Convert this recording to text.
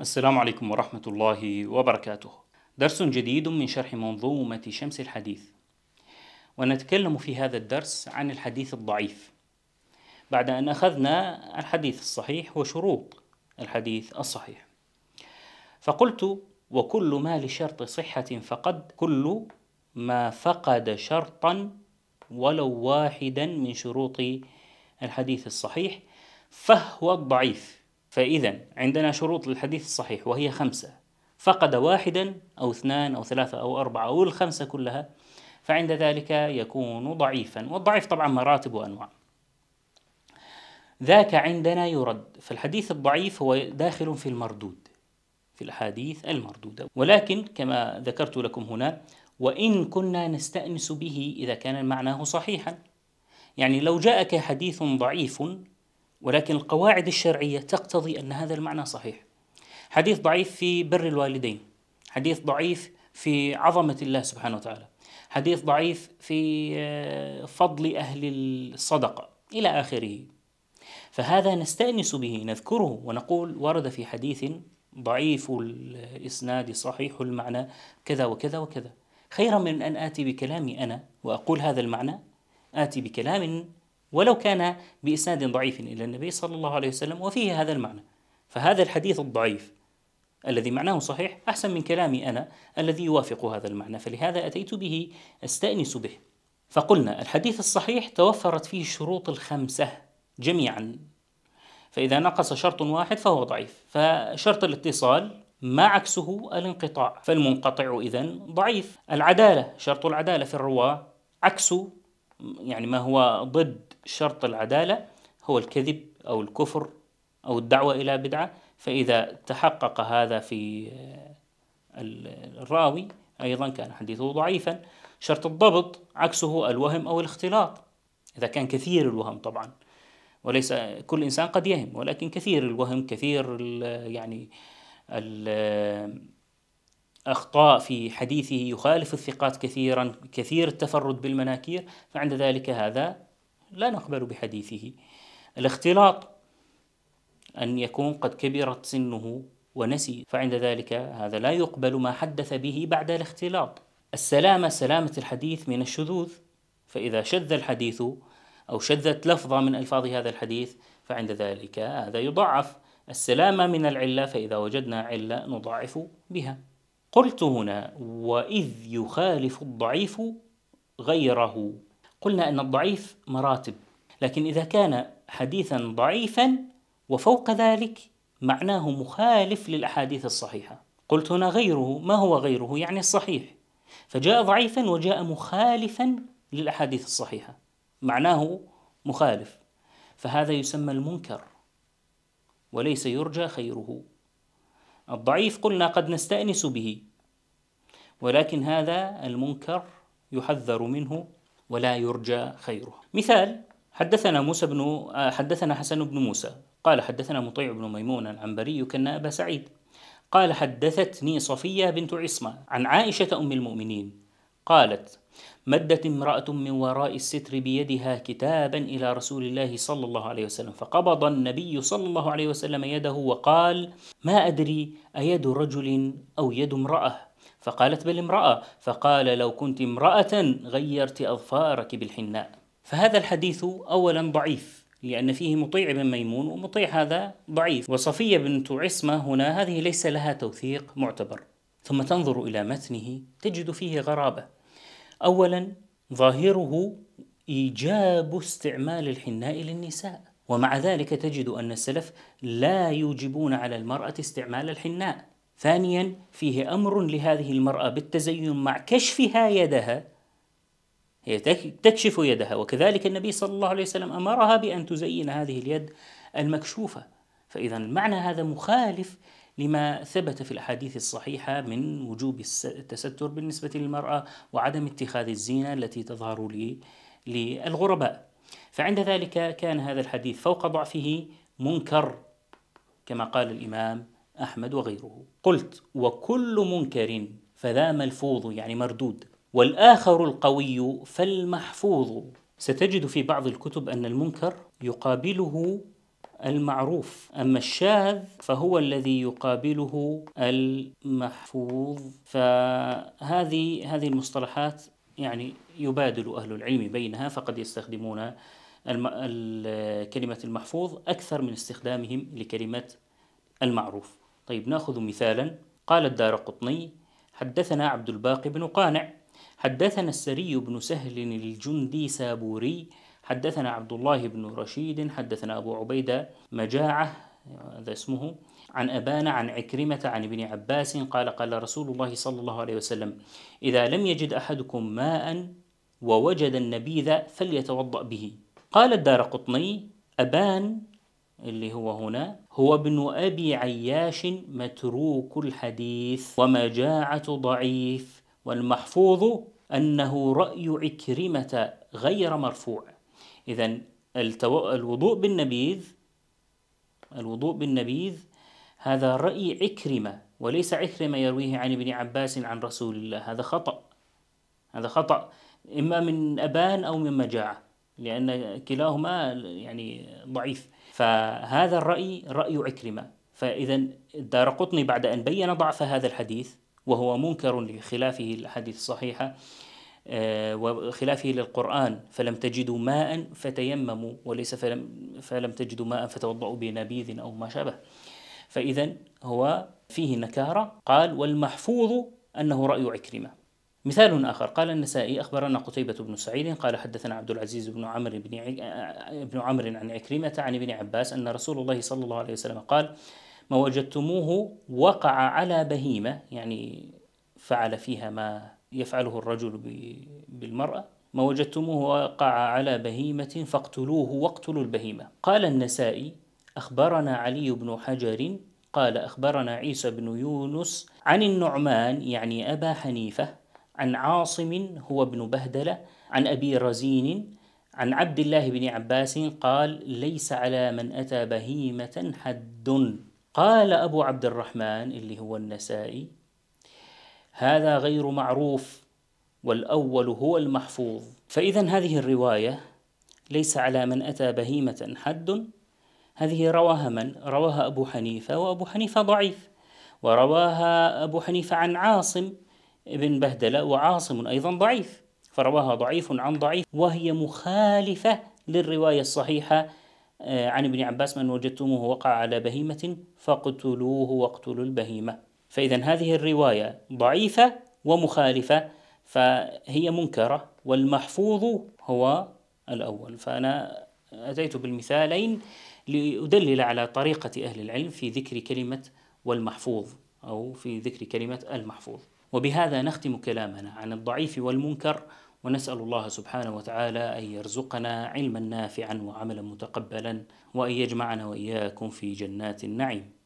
السلام عليكم ورحمة الله وبركاته درس جديد من شرح منظومة شمس الحديث ونتكلم في هذا الدرس عن الحديث الضعيف بعد أن أخذنا الحديث الصحيح وشروط الحديث الصحيح فقلت وكل ما لشرط صحة فقد كل ما فقد شرطا ولو واحدا من شروط الحديث الصحيح فهو الضعيف فإذا عندنا شروط للحديث الصحيح وهي خمسة فقد واحدا أو اثنان أو ثلاثة أو أربعة أو الخمسة كلها فعند ذلك يكون ضعيفا والضعيف طبعا مراتب وأنواع ذاك عندنا يرد فالحديث الضعيف هو داخل في المردود في الأحاديث المردودة ولكن كما ذكرت لكم هنا وإن كنا نستأنس به إذا كان معناه صحيحا يعني لو جاءك حديث ضعيف ولكن القواعد الشرعية تقتضي أن هذا المعنى صحيح حديث ضعيف في بر الوالدين حديث ضعيف في عظمة الله سبحانه وتعالى حديث ضعيف في آه، فضل أهل الصدقة إلى آخره فهذا نستأنس به نذكره ونقول ورد في حديث ضعيف الإسناد صحيح المعنى كذا وكذا وكذا خيرا من أن آتي بكلامي أنا وأقول هذا المعنى آتي بكلام ولو كان بإسناد ضعيف إلى النبي صلى الله عليه وسلم وفيه هذا المعنى فهذا الحديث الضعيف الذي معناه صحيح أحسن من كلامي أنا الذي يوافق هذا المعنى فلهذا أتيت به أستأنس به فقلنا الحديث الصحيح توفرت فيه الشروط الخمسة جميعا فإذا نقص شرط واحد فهو ضعيف فشرط الاتصال ما عكسه الانقطاع فالمنقطع إذا ضعيف العدالة شرط العدالة في الرواة عكس يعني ما هو ضد شرط العدالة هو الكذب أو الكفر أو الدعوة إلى بدعة فإذا تحقق هذا في آه، الراوي أيضا كان حديثه ضعيفا شرط الضبط عكسه الوهم أو الاختلاط إذا كان كثير الوهم طبعا وليس كل إنسان قد يهم ولكن كثير الوهم كثير الـ يعني الـ أخطاء في حديثه يخالف الثقات كثيرا كثير التفرد بالمناكير فعند ذلك هذا لا نقبل بحديثه الاختلاط أن يكون قد كبرت سنه ونسي فعند ذلك هذا لا يقبل ما حدث به بعد الاختلاط السلامة سلامة الحديث من الشذوذ فإذا شذ الحديث أو شذت لفظة من ألفاظ هذا الحديث فعند ذلك هذا يضعف السلامة من العلة فإذا وجدنا علة نضعف بها قلت هنا وإذ يخالف الضعيف غيره قلنا أن الضعيف مراتب لكن إذا كان حديثا ضعيفا وفوق ذلك معناه مخالف للأحاديث الصحيحة قلت هنا غيره ما هو غيره يعني الصحيح فجاء ضعيفا وجاء مخالفا للأحاديث الصحيحة معناه مخالف فهذا يسمى المنكر وليس يرجى خيره الضعيف قلنا قد نستأنس به ولكن هذا المنكر يحذر منه ولا يرجى خيره مثال حدثنا موسى بن حدثنا حسن بن موسى قال حدثنا مطيع بن ميمون العنبري كان أبا سعيد قال حدثتني صفية بنت عصمة عن عائشة أم المؤمنين قالت مدت امرأة من وراء الستر بيدها كتابا إلى رسول الله صلى الله عليه وسلم فقبض النبي صلى الله عليه وسلم يده وقال ما أدري أيد رجل أو يد امرأة فقالت بل امرأة فقال لو كنت امرأة غيرت أظفارك بالحناء فهذا الحديث أولا ضعيف لأن فيه مطيع بن ميمون ومطيع هذا ضعيف وصفية بنت عصمة هنا هذه ليس لها توثيق معتبر ثم تنظر إلى متنه تجد فيه غرابة أولا ظاهره إيجاب استعمال الحناء للنساء ومع ذلك تجد أن السلف لا يوجبون على المرأة استعمال الحناء ثانيا فيه امر لهذه المراه بالتزين مع كشفها يدها هي تكشف يدها وكذلك النبي صلى الله عليه وسلم امرها بان تزين هذه اليد المكشوفه فاذا المعنى هذا مخالف لما ثبت في الاحاديث الصحيحه من وجوب التستر بالنسبه للمراه وعدم اتخاذ الزينه التي تظهر للغرباء فعند ذلك كان هذا الحديث فوق ضعفه منكر كما قال الامام أحمد وغيره قلت وكل منكر فذا ملفوظ يعني مردود والآخر القوي فالمحفوظ ستجد في بعض الكتب أن المنكر يقابله المعروف أما الشاذ فهو الذي يقابله المحفوظ فهذه هذه المصطلحات يعني يبادل أهل العلم بينها فقد يستخدمون كلمة المحفوظ أكثر من استخدامهم لكلمة المعروف طيب ناخذ مثالا قال الدار قطني حدثنا عبد الباقي بن قانع حدثنا السري بن سهل الجندي سابوري حدثنا عبد الله بن رشيد حدثنا أبو عبيدة مجاعة هذا اسمه عن أبان عن عكرمة عن ابن عباس قال قال رسول الله صلى الله عليه وسلم إذا لم يجد أحدكم ماء ووجد النبيذ فليتوضأ به قال الدار قطني أبان اللي هو هنا هو ابن أبي عياش متروك الحديث ومجاعة ضعيف والمحفوظ أنه رأي عكرمة غير مرفوع إذا التو... الوضوء بالنبيذ الوضوء بالنبيذ هذا رأي عكرمة وليس عكرمة يرويه عن ابن عباس عن رسول الله هذا خطأ هذا خطأ إما من أبان أو من مجاعة لأن كلاهما يعني ضعيف فهذا الرأي رأي عكرمة فإذا دار قطني بعد أن بين ضعف هذا الحديث وهو منكر لخلافه الحديث الصحيحة آه، وخلافه للقرآن فلم تجدوا ماء فتيمموا وليس فلم, فلم تجدوا ماء فتوضأوا بنبيذ أو ما شابه فإذا هو فيه نكارة قال والمحفوظ أنه رأي عكرمة مثال آخر قال النسائي أخبرنا قتيبة بن سعيد قال حدثنا عبد العزيز بن عمر بن ع... بن عمر عن عكرمة عن ابن عباس أن رسول الله صلى الله عليه وسلم قال ما وجدتموه وقع على بهيمة يعني فعل فيها ما يفعله الرجل بالمرأة ما وجدتموه وقع على بهيمة فاقتلوه واقتلوا البهيمة قال النسائي أخبرنا علي بن حجر قال أخبرنا عيسى بن يونس عن النعمان يعني أبا حنيفة عن عاصم هو ابن بهدلة عن أبي رزين عن عبد الله بن عباس قال ليس على من أتى بهيمة حد قال أبو عبد الرحمن اللي هو النسائي هذا غير معروف والأول هو المحفوظ فإذا هذه الرواية ليس على من أتى بهيمة حد هذه رواها من؟ رواها أبو حنيفة وأبو حنيفة ضعيف ورواها أبو حنيفة عن عاصم ابن بهدلة وعاصم أيضا ضعيف فرواها ضعيف عن ضعيف وهي مخالفة للرواية الصحيحة آه، عن ابن عباس من وجدتموه وقع على بهيمة فاقتلوه واقتلوا البهيمة فإذا هذه الرواية ضعيفة ومخالفة فهي منكرة والمحفوظ هو الأول فأنا أتيت بالمثالين لأدلل على طريقة أهل العلم في ذكر كلمة والمحفوظ أو في ذكر كلمة المحفوظ وبهذا نختم كلامنا عن الضعيف والمنكر ونسأل الله سبحانه وتعالى أن يرزقنا علما نافعا وعملا متقبلا وأن يجمعنا وإياكم في جنات النعيم